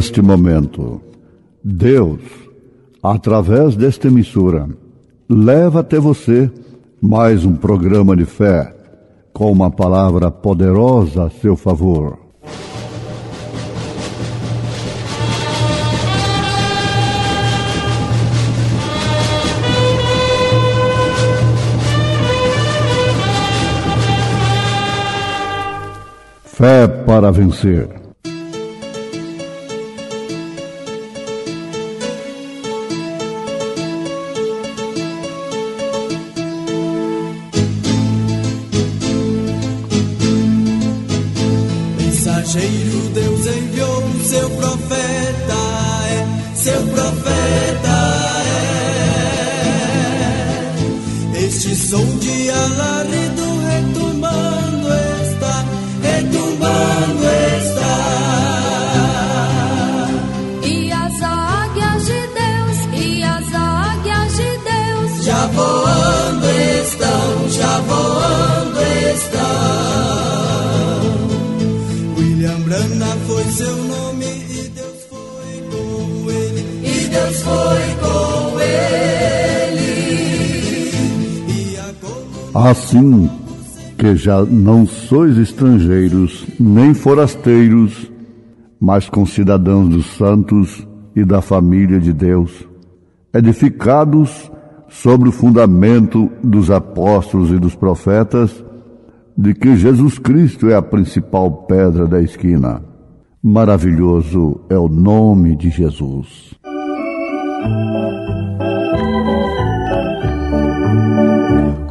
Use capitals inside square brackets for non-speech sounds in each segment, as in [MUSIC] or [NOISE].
neste momento. Deus, através desta emissora, leva até você mais um programa de fé com uma palavra poderosa a seu favor. Fé para vencer. Assim que já não sois estrangeiros nem forasteiros, mas concidadãos dos santos e da família de Deus, edificados sobre o fundamento dos apóstolos e dos profetas, de que Jesus Cristo é a principal pedra da esquina. Maravilhoso é o nome de Jesus.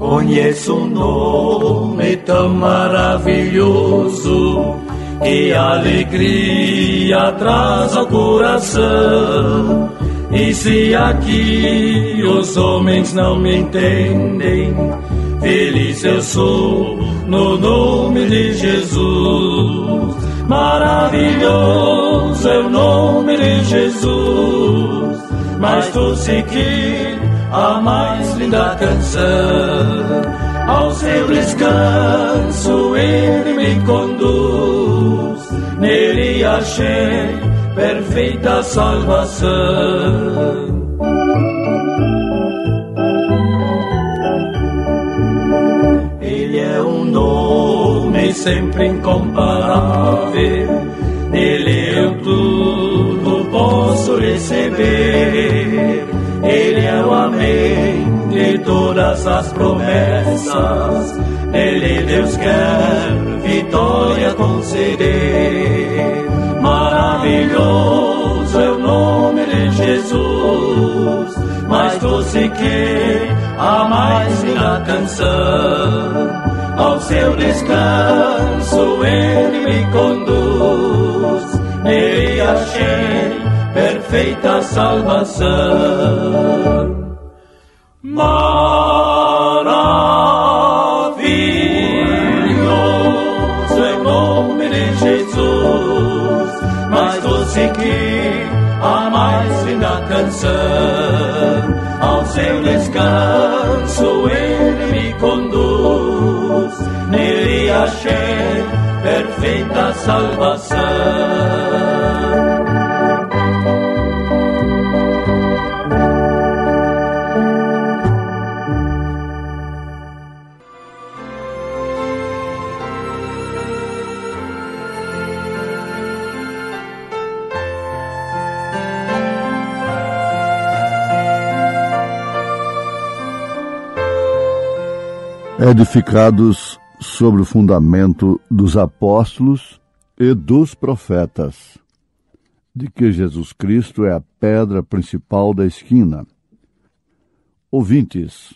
Conheço um nome tão maravilhoso que alegria traz ao coração. E se aqui os homens não me entendem, feliz eu sou no nome de Jesus. Maravilhoso é o nome de Jesus, mas tu se quis a mais linda canção. Ao seu descanso ele me conduz, nele achei perfeita salvação. Ele é um nome sempre incomparável, nele eu tudo posso receber ele é o amém de todas as promessas. Nele Deus quer vitória conceder. Maravilhoso é o nome de Jesus, mais doce que a mais linda canção. Ao seu descanso ele me conduz, Ele achei perfeita a salvação. Maravilhoso é o nome de Jesus, mais doce que a mais linda canção. Ao seu descanso ele me conduz, nele achei perfeita salvação. edificados sobre o fundamento dos apóstolos e dos profetas, de que Jesus Cristo é a pedra principal da esquina. Ouvintes,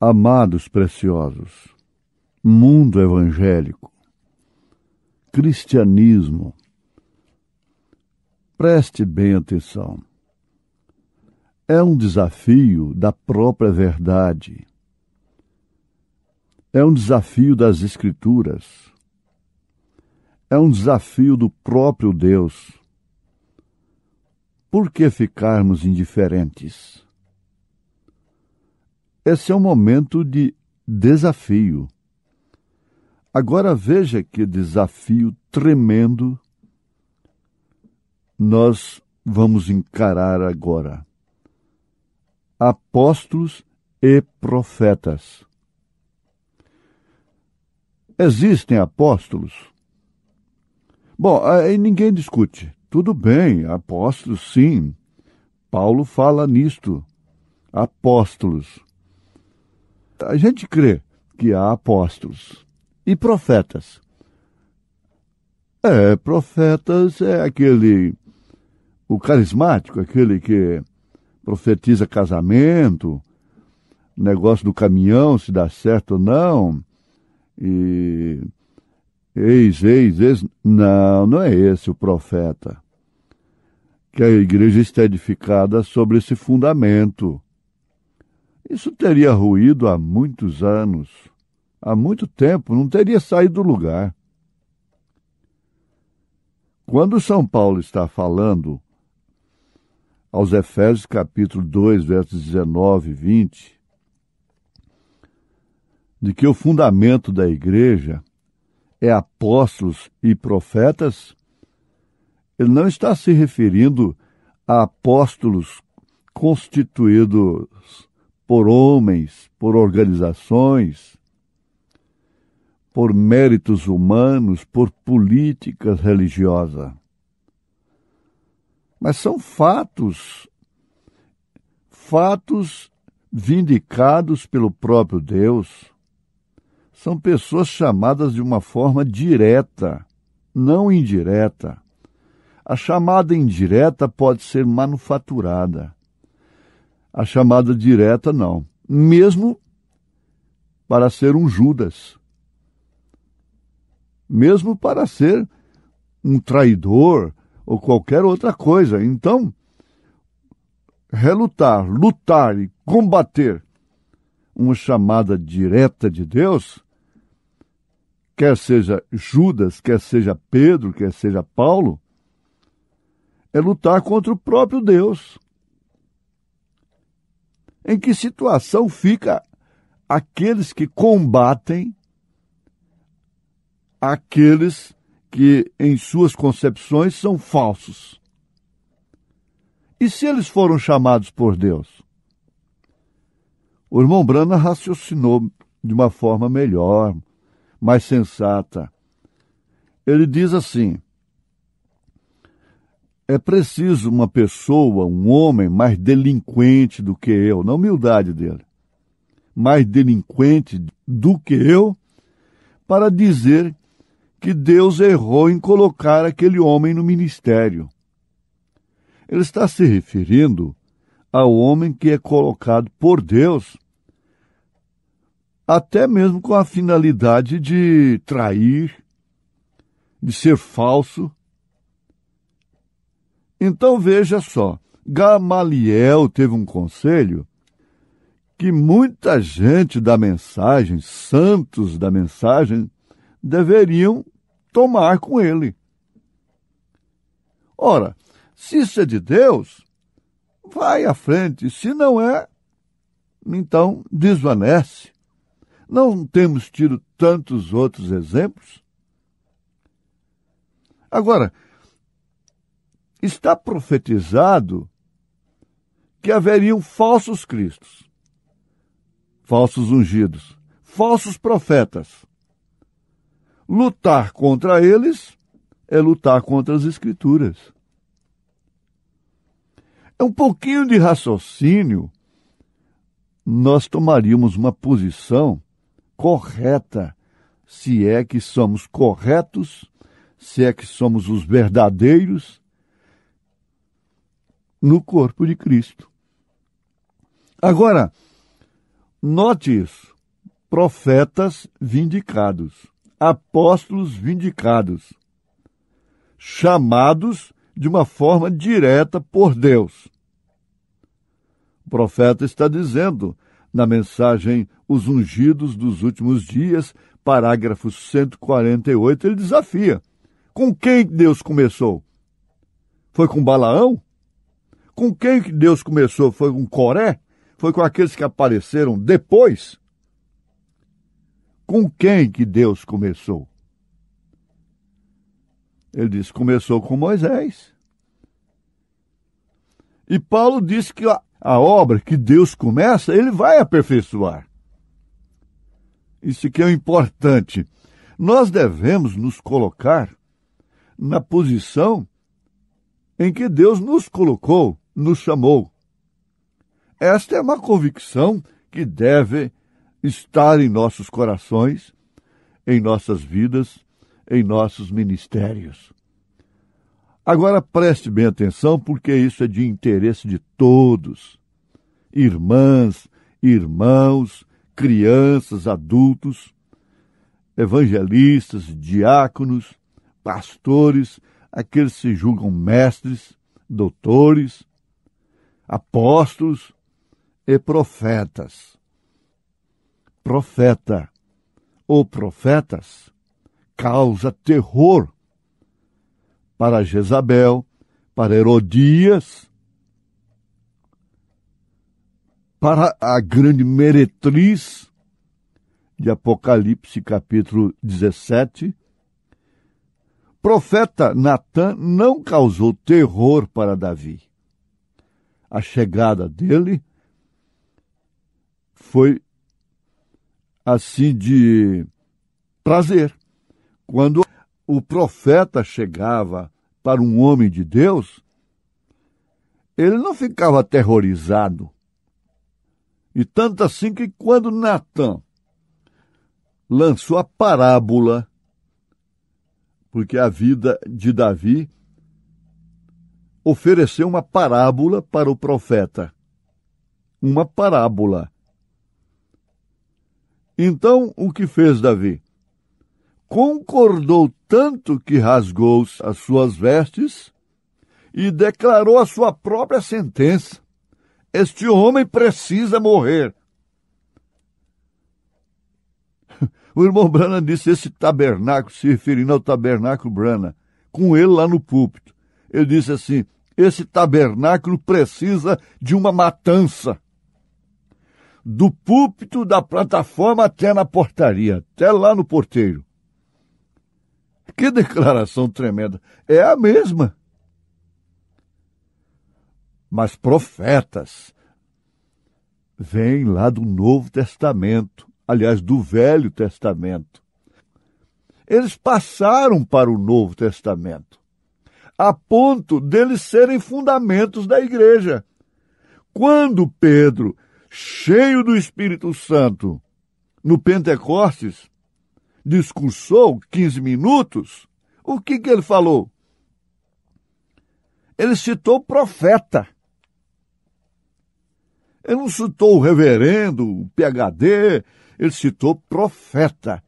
amados preciosos, mundo evangélico, cristianismo, preste bem atenção. É um desafio da própria verdade é um desafio das Escrituras. É um desafio do próprio Deus. Por que ficarmos indiferentes? Esse é um momento de desafio. Agora veja que desafio tremendo nós vamos encarar agora. Apóstolos e profetas. Existem apóstolos? Bom, aí ninguém discute. Tudo bem, apóstolos sim. Paulo fala nisto. Apóstolos. A gente crê que há apóstolos e profetas. É, profetas é aquele o carismático, aquele que profetiza casamento, negócio do caminhão, se dá certo ou não, e eis, eis, eis. Não, não é esse o profeta. Que a igreja está edificada sobre esse fundamento. Isso teria ruído há muitos anos, há muito tempo, não teria saído do lugar. Quando São Paulo está falando aos Efésios capítulo 2, versos 19 e 20, de que o fundamento da igreja é apóstolos e profetas, ele não está se referindo a apóstolos constituídos por homens, por organizações, por méritos humanos, por política religiosa. Mas são fatos, fatos vindicados pelo próprio Deus são pessoas chamadas de uma forma direta, não indireta. A chamada indireta pode ser manufaturada. A chamada direta não, mesmo para ser um Judas, mesmo para ser um traidor ou qualquer outra coisa. Então, relutar, lutar e combater uma chamada direta de Deus quer seja Judas, quer seja Pedro, quer seja Paulo, é lutar contra o próprio Deus. Em que situação fica aqueles que combatem aqueles que, em suas concepções, são falsos? E se eles foram chamados por Deus? O irmão Brana raciocinou de uma forma melhor, mais sensata. Ele diz assim: é preciso uma pessoa, um homem mais delinquente do que eu, na humildade dele, mais delinquente do que eu, para dizer que Deus errou em colocar aquele homem no ministério. Ele está se referindo ao homem que é colocado por Deus até mesmo com a finalidade de trair, de ser falso. Então veja só, Gamaliel teve um conselho que muita gente da mensagem, santos da mensagem, deveriam tomar com ele. Ora, se isso é de Deus, vai à frente, se não é, então desvanece. Não temos tido tantos outros exemplos? Agora, está profetizado que haveriam falsos cristos, falsos ungidos, falsos profetas. Lutar contra eles é lutar contra as Escrituras. É um pouquinho de raciocínio, nós tomaríamos uma posição correta, se é que somos corretos, se é que somos os verdadeiros no corpo de Cristo. Agora, note isso: profetas vindicados, apóstolos vindicados, chamados de uma forma direta por Deus. O profeta está dizendo: na mensagem Os Ungidos dos Últimos Dias, parágrafo 148, ele desafia: com quem Deus começou? Foi com Balaão? Com quem que Deus começou? Foi com Coré? Foi com aqueles que apareceram depois? Com quem que Deus começou? Ele diz: começou com Moisés. E Paulo diz que a obra que Deus começa, ele vai aperfeiçoar. Isso que é o importante. Nós devemos nos colocar na posição em que Deus nos colocou, nos chamou. Esta é uma convicção que deve estar em nossos corações, em nossas vidas, em nossos ministérios. Agora preste bem atenção, porque isso é de interesse de todos. Irmãs, irmãos, crianças, adultos, evangelistas, diáconos, pastores, aqueles que se julgam mestres, doutores, apóstolos e profetas. Profeta ou profetas causa terror para Jezabel, para Herodias, para a grande meretriz de Apocalipse, capítulo 17. Profeta Natã não causou terror para Davi. A chegada dele foi assim de prazer. Quando o profeta chegava para um homem de Deus, ele não ficava aterrorizado. E tanto assim que quando Natan lançou a parábola, porque a vida de Davi ofereceu uma parábola para o profeta. Uma parábola. Então, o que fez Davi? concordou tanto que rasgou as suas vestes e declarou a sua própria sentença. Este homem precisa morrer. [LAUGHS] O irmão Brana disse esse tabernáculo, se referindo ao tabernáculo Brana, com ele lá no púlpito. Ele disse assim: esse tabernáculo precisa de uma matança. Do púlpito da plataforma até na portaria, até lá no porteiro. Que declaração tremenda! É a mesma. Mas profetas vêm lá do Novo Testamento, aliás, do Velho Testamento. Eles passaram para o Novo Testamento, a ponto deles serem fundamentos da igreja. Quando Pedro, cheio do Espírito Santo, no Pentecostes, discursou 15 minutos, o que, que ele falou? Ele citou profeta. Ele não citou o reverendo, o PHD, ele citou profeta.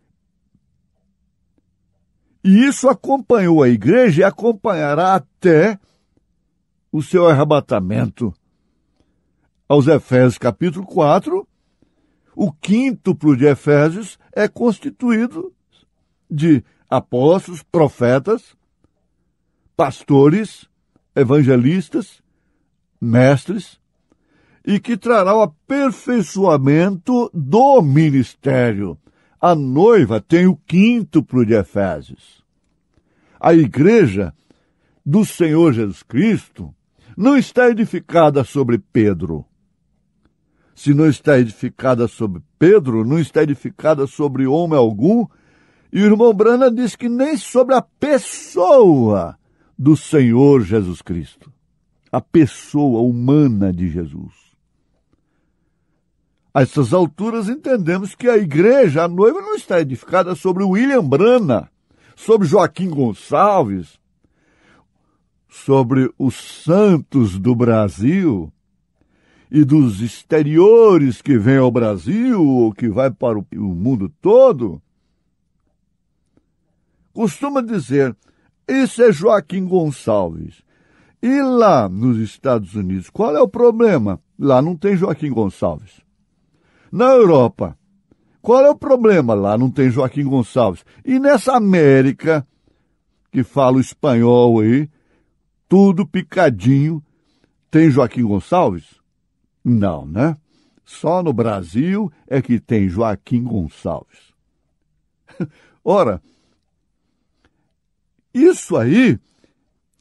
E isso acompanhou a igreja e acompanhará até o seu arrebatamento. Aos Efésios capítulo 4, o quíntuplo de Efésios é constituído de apóstolos, profetas, pastores, evangelistas, mestres, e que trará o aperfeiçoamento do ministério. A noiva tem o quíntuplo de Efésios. A igreja do Senhor Jesus Cristo não está edificada sobre Pedro, se não está edificada sobre Pedro, não está edificada sobre homem algum. E o irmão Brana diz que nem sobre a pessoa do Senhor Jesus Cristo, a pessoa humana de Jesus. A essas alturas entendemos que a igreja, a noiva, não está edificada sobre William Brana, sobre Joaquim Gonçalves, sobre os santos do Brasil e dos exteriores que vem ao Brasil ou que vai para o mundo todo, costuma dizer: Isso é Joaquim Gonçalves. E lá nos Estados Unidos, qual é o problema? Lá não tem Joaquim Gonçalves. Na Europa, qual é o problema? Lá não tem Joaquim Gonçalves. E nessa América, que fala o espanhol aí, tudo picadinho, tem Joaquim Gonçalves? Não, né? Só no Brasil é que tem Joaquim Gonçalves. [LAUGHS] Ora, isso aí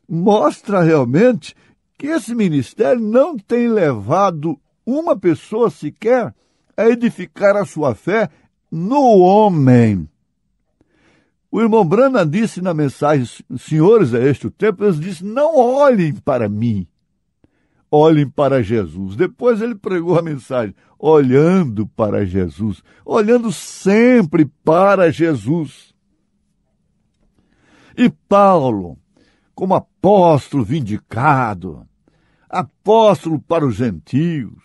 mostra realmente que esse ministério não tem levado uma pessoa sequer a edificar a sua fé no homem. O irmão Brana disse na mensagem, senhores, a este tempo, ele disse, não olhem para mim, olhem para Jesus. Depois ele pregou a mensagem, olhando para Jesus, olhando sempre para Jesus. E Paulo, como apóstolo vindicado, apóstolo para os gentios,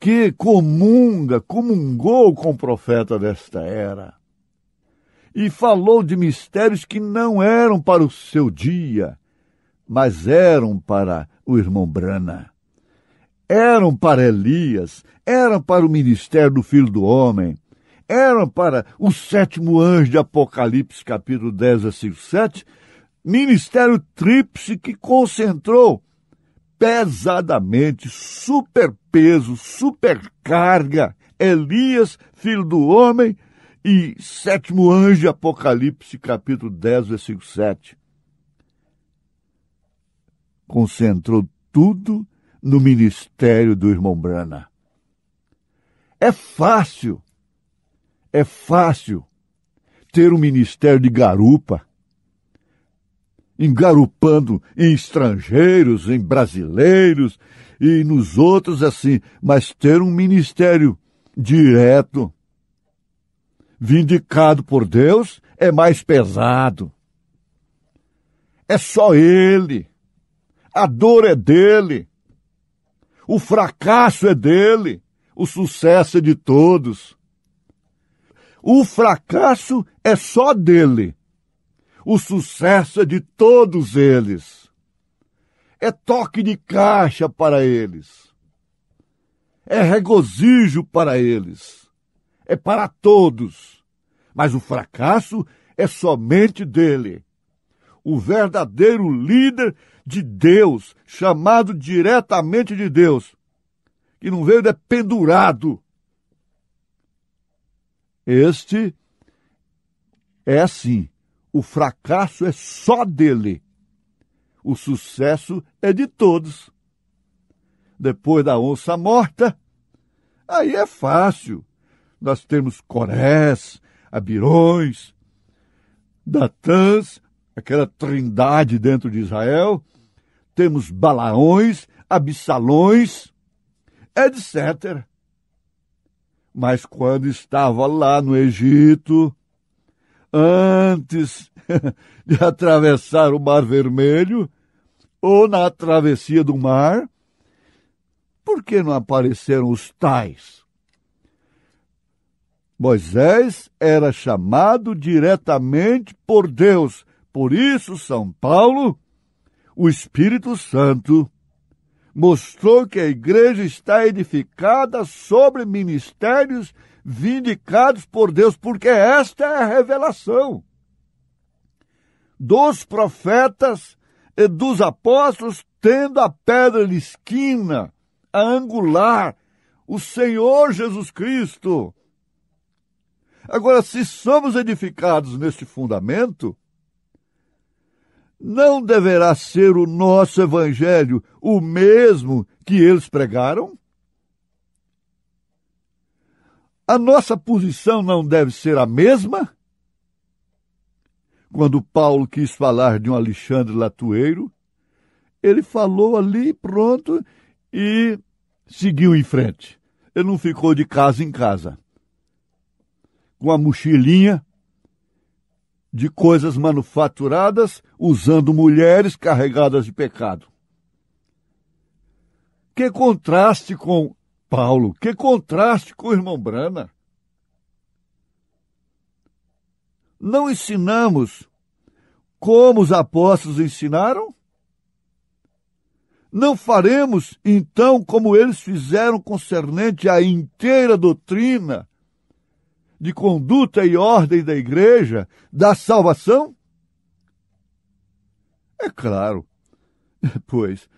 que comunga, comungou com o profeta desta era, e falou de mistérios que não eram para o seu dia, mas eram para o irmão Brana. Eram para Elias, eram para o ministério do Filho do Homem, eram para o sétimo anjo de Apocalipse, capítulo 10, versículo 7, ministério tríplice que concentrou pesadamente, superpeso, supercarga, Elias, filho do homem, e sétimo anjo, de Apocalipse, capítulo 10, versículo 7 concentrou tudo no ministério do irmão Brana. É fácil, é fácil ter um ministério de garupa, engarupando em estrangeiros, em brasileiros e nos outros assim, mas ter um ministério direto, vindicado por Deus, é mais pesado. É só Ele a dor é dele. O fracasso é dele. O sucesso é de todos. O fracasso é só dele. O sucesso é de todos eles. É toque de caixa para eles. É regozijo para eles. É para todos. Mas o fracasso é somente dele. O verdadeiro líder de Deus, chamado diretamente de Deus, que não veio, dependurado. É pendurado. Este é assim. O fracasso é só dele. O sucesso é de todos. Depois da onça morta, aí é fácil. Nós temos Corés, Abirões, Datãs, aquela trindade dentro de Israel, temos Balaões, Absalões, etc. Mas quando estava lá no Egito, antes [LAUGHS] de atravessar o Mar Vermelho, ou na travessia do mar, por que não apareceram os tais? Moisés era chamado diretamente por Deus, por isso São Paulo o Espírito Santo mostrou que a igreja está edificada sobre ministérios vindicados por Deus, porque esta é a revelação dos profetas e dos apóstolos, tendo a pedra de esquina, a angular, o Senhor Jesus Cristo. Agora, se somos edificados neste fundamento, não deverá ser o nosso evangelho o mesmo que eles pregaram? A nossa posição não deve ser a mesma? Quando Paulo quis falar de um Alexandre Latueiro, ele falou ali, pronto, e seguiu em frente. Ele não ficou de casa em casa. Com a mochilinha de coisas manufaturadas usando mulheres carregadas de pecado. Que contraste com Paulo, que contraste com o irmão Brana. Não ensinamos como os apóstolos ensinaram? Não faremos, então, como eles fizeram concernente à inteira doutrina de conduta e ordem da igreja, da salvação? É claro. [LAUGHS] Pois,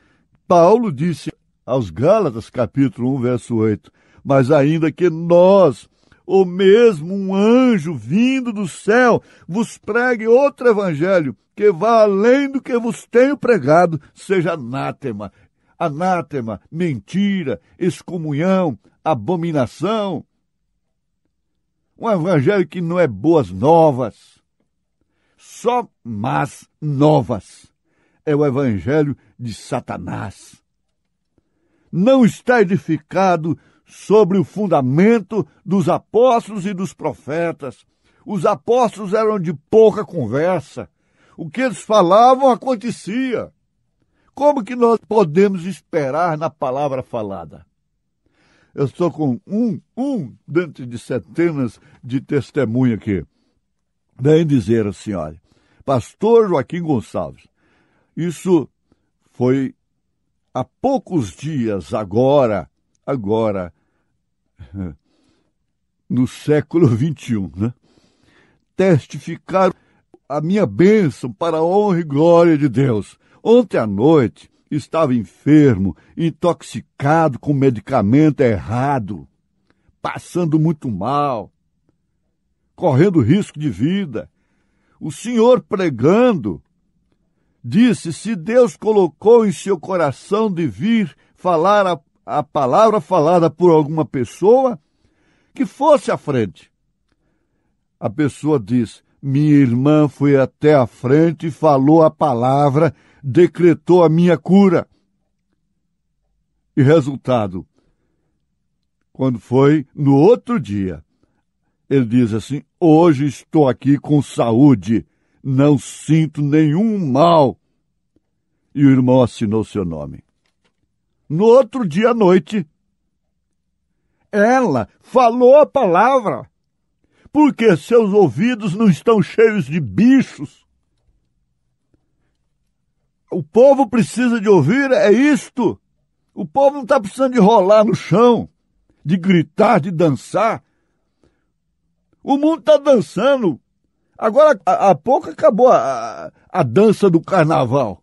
Paulo disse aos Gálatas, capítulo 1, verso 8: Mas ainda que nós, ou mesmo um anjo vindo do céu, vos pregue outro evangelho, que vá além do que vos tenho pregado, seja anátema, anátema, mentira, excomunhão, abominação, um evangelho que não é boas novas, só más novas. É o evangelho de Satanás. Não está edificado sobre o fundamento dos apóstolos e dos profetas. Os apóstolos eram de pouca conversa. O que eles falavam acontecia. Como que nós podemos esperar na palavra falada? Eu estou com um, um dentro de centenas de testemunha aqui. vem dizer a senhora, pastor Joaquim Gonçalves, isso foi há poucos dias, agora, agora, [LAUGHS] no século XXI, né? Testificar a minha bênção para a honra e glória de Deus. Ontem à noite, estava enfermo, intoxicado com medicamento errado, passando muito mal, correndo risco de vida. O senhor pregando disse: se Deus colocou em seu coração de vir falar a, a palavra falada por alguma pessoa, que fosse à frente. A pessoa diz: minha irmã foi até a frente e falou a palavra decretou a minha cura. E resultado, quando foi no outro dia, ele diz assim: Hoje estou aqui com saúde, não sinto nenhum mal. E o irmão assinou seu nome. No outro dia à noite, ela falou a palavra, porque seus ouvidos não estão cheios de bichos o povo precisa de ouvir é isto. O povo não está precisando de rolar no chão, de gritar, de dançar. O mundo está dançando. Agora, há pouco acabou a, a dança do carnaval.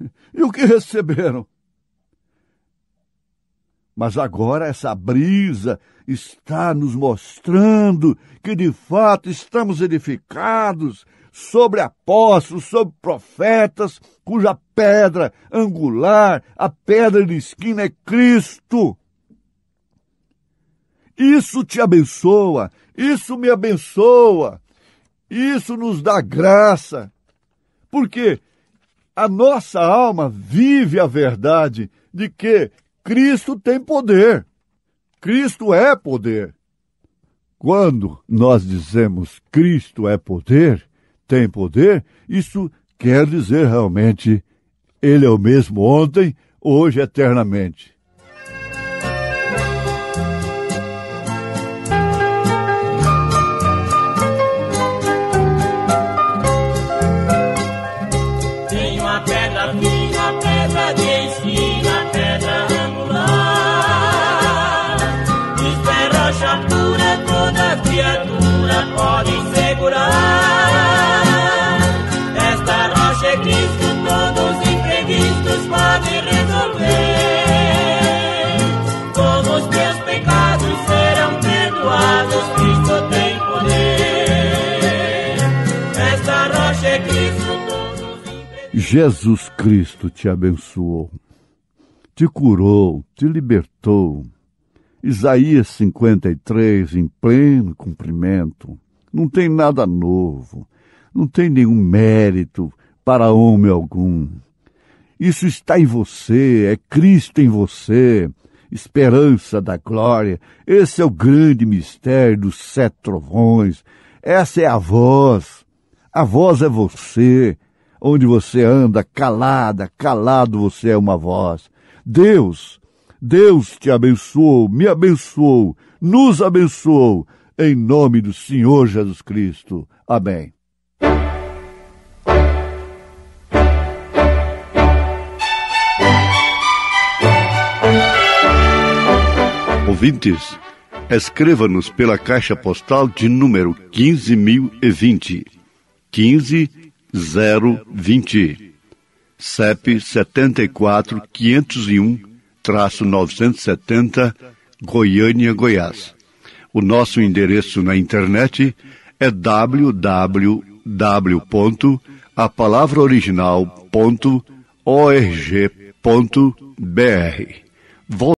[LAUGHS] E o que receberam? Mas agora essa brisa está nos mostrando que de fato estamos edificados, sobre apóstolos, sobre profetas, cuja pedra angular, a pedra de esquina é Cristo. Isso te abençoa, isso me abençoa, isso nos dá graça, porque a nossa alma vive a verdade de que Cristo tem poder, Cristo é poder. Quando nós dizemos Cristo é poder, tem poder, isso quer dizer realmente, ele é o mesmo ontem, hoje, eternamente. todos imprevistos podem resolver. Como os teus pecados serão perdoados, Cristo tem poder. Esta rocha é Cristo, Jesus Cristo te abençoou, te curou, te libertou. Isaías 53, em pleno cumprimento. Não tem nada novo, não tem nenhum mérito, para homem algum. Isso está em você, é Cristo em você, esperança da glória. Esse é o grande mistério dos sete trovões. Essa é a voz. A voz é você. Onde você anda, calada, calado, você é uma voz. Deus, Deus te abençoou, me abençoou, nos abençoou, em nome do Senhor Jesus Cristo. Amém. ouvintes, escreva-nos pela caixa postal de número 15.020, 15020, CEP 74501-970, Goiânia, Goiás. O nosso endereço na internet é www.apalavraoriginal.org.br.